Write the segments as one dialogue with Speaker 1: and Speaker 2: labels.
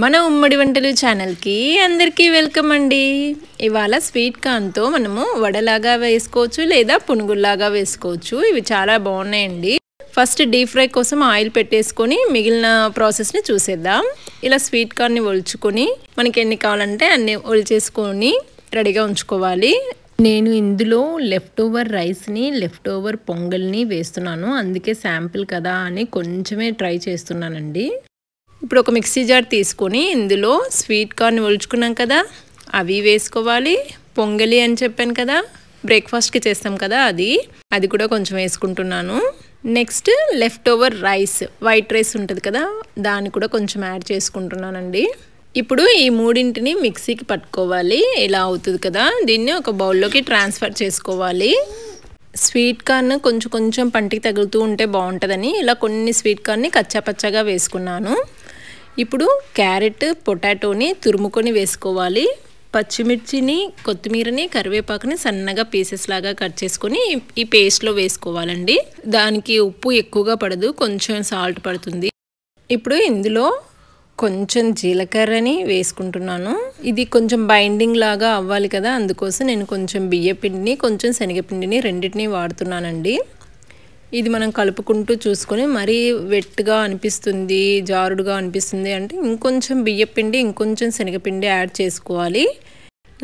Speaker 1: మన ఉమ్మడి వంటలు ఛానల్కి అందరికీ వెల్కమ్ అండి ఇవాళ స్వీట్ కార్న్తో మనము వడలాగా వేసుకోవచ్చు లేదా పునుగుల్లాగా వేసుకోవచ్చు ఇవి చాలా బాగున్నాయండి ఫస్ట్ డీప్ ఫ్రై కోసం ఆయిల్ పెట్టేసుకొని మిగిలిన ప్రాసెస్ని చూసేద్దాం ఇలా స్వీట్ కార్న్ని ఒలుచుకొని మనకి ఎన్ని కావాలంటే అన్ని ఒలిచేసుకొని రెడీగా ఉంచుకోవాలి నేను ఇందులో లెఫ్ట్ ఓవర్ రైస్ని లెఫ్ట్ ఓవర్ పొంగల్ని వేస్తున్నాను అందుకే శాంపిల్ కదా అని కొంచెమే ట్రై చేస్తున్నానండి ఇప్పుడు ఒక మిక్సీ జార్ తీసుకొని ఇందులో స్వీట్ కార్న్ ఒలుచుకున్నాం కదా అవి వేసుకోవాలి పొంగలి అని చెప్పాను కదా బ్రేక్ఫాస్ట్కి చేస్తాం కదా అది అది కూడా కొంచెం వేసుకుంటున్నాను next left over rice white rice ఉంటుంది కదా దాన్ని కూడా కొంచెం యాడ్ చేసుకుంటున్నానండి ఇప్పుడు ఈ మూడింటిని మిక్సీకి పట్టుకోవాలి ఇలా అవుతుంది కదా దీన్ని ఒక బౌల్లోకి ట్రాన్స్ఫర్ చేసుకోవాలి స్వీట్ కార్న్ కొంచెం కొంచెం పంటికి తగులుతూ ఉంటే బాగుంటుందని ఇలా కొన్ని స్వీట్ కార్న్ని కచ్చాపచ్చగా వేసుకున్నాను ఇప్పుడు క్యారెట్ పొటాటోని తురుముకొని వేసుకోవాలి పచ్చిమిర్చిని కొత్తిమీరని కరివేపాకుని సన్నగా పీసెస్ లాగా కట్ చేసుకొని ఈ పేస్ట్లో వేసుకోవాలండి దానికి ఉప్పు ఎక్కువగా పడదు కొంచెం సాల్ట్ పడుతుంది ఇప్పుడు ఇందులో కొంచెం జీలకర్రని వేసుకుంటున్నాను ఇది కొంచెం బైండింగ్ లాగా అవ్వాలి కదా అందుకోసం నేను కొంచెం బియ్యపిండిని కొంచెం శనగపిండిని రెండింటిని వాడుతున్నానండి ఇది మనం కలుపుకుంటూ చూసుకొని మరీ వెట్గా అనిపిస్తుంది జారుడుగా అనిపిస్తుంది అంటే ఇంకొంచెం బియ్యపిండి ఇంకొంచెం శనగపిండి యాడ్ చేసుకోవాలి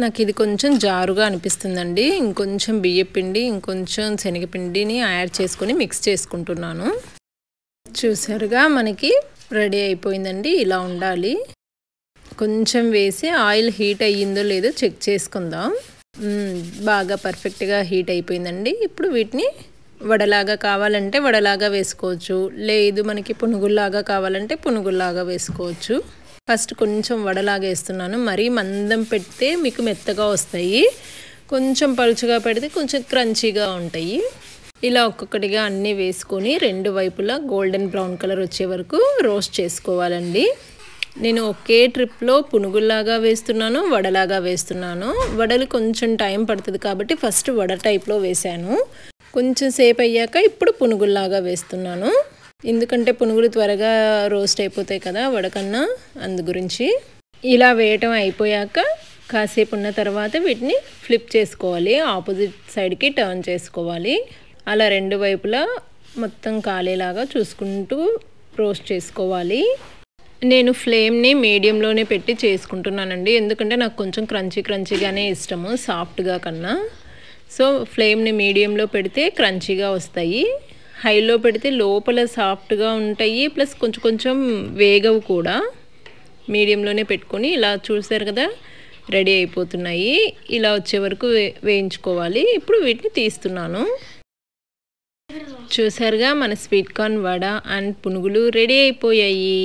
Speaker 1: నాకు ఇది కొంచెం జారుగా అనిపిస్తుందండి ఇంకొంచెం బియ్యపిండి ఇంకొంచెం శనగపిండిని యాడ్ చేసుకొని మిక్స్ చేసుకుంటున్నాను చూసారుగా మనకి రెడీ అయిపోయిందండి ఇలా ఉండాలి కొంచెం వేసి ఆయిల్ హీట్ అయ్యిందో లేదో చెక్ చేసుకుందాం బాగా పర్ఫెక్ట్గా హీట్ అయిపోయిందండి ఇప్పుడు వీటిని వడలాగా కావాలంటే వడలాగా వేసుకోవచ్చు లేదు మనకి పునుగుల్లాగా కావాలంటే పునుగుల్లాగా వేసుకోవచ్చు ఫస్ట్ కొంచెం వడలాగా వేస్తున్నాను మరీ మందం పెడితే మీకు మెత్తగా వస్తాయి కొంచెం పలుచుగా పెడితే కొంచెం క్రంచీగా ఉంటాయి ఇలా ఒక్కొక్కటిగా అన్నీ వేసుకొని రెండు వైపులా గోల్డెన్ బ్రౌన్ కలర్ వచ్చే వరకు రోస్ట్ చేసుకోవాలండి నేను ఒకే ట్రిప్లో పునుగుల్లాగా వేస్తున్నాను వడలాగా వేస్తున్నాను వడలు కొంచెం టైం పడుతుంది కాబట్టి ఫస్ట్ వడ టైప్లో వేశాను కొంచెం సేపు అయ్యాక ఇప్పుడు పునుగుల్లాగా వేస్తున్నాను ఎందుకంటే పునుగులు త్వరగా రోస్ట్ అయిపోతాయి కదా వడకన్నా అందు గురించి ఇలా వేయటం అయిపోయాక కాసేపు ఉన్న తర్వాత వీటిని ఫ్లిప్ చేసుకోవాలి ఆపోజిట్ సైడ్కి టర్న్ చేసుకోవాలి అలా రెండు వైపులా మొత్తం కాలేలాగా చూసుకుంటూ రోస్ట్ చేసుకోవాలి నేను ఫ్లేమ్ని మీడియంలోనే పెట్టి చేసుకుంటున్నానండి ఎందుకంటే నాకు కొంచెం క్రంచీ క్రంచీగానే ఇష్టము సాఫ్ట్గా కన్నా సో ఫ్లేమ్ని మీడియంలో పెడితే క్రంచీగా వస్తాయి హైలో పెడితే లోపల సాఫ్ట్గా ఉంటాయి ప్లస్ కొంచెం కొంచెం వేగవు కూడా మీడియంలోనే పెట్టుకొని ఇలా చూసారు కదా రెడీ అయిపోతున్నాయి ఇలా వచ్చే వరకు వేయించుకోవాలి ఇప్పుడు వీటిని తీస్తున్నాను చూసారుగా మన స్వీట్ కార్న్ వడ అండ్ పునుగులు రెడీ అయిపోయాయి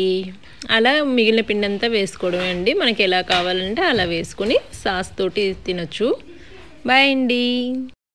Speaker 1: అలా మిగిలిన పిండి అంతా వేసుకోవడం అండి మనకి ఎలా కావాలంటే అలా వేసుకొని సాస్ తోటి తినొచ్చు Bye,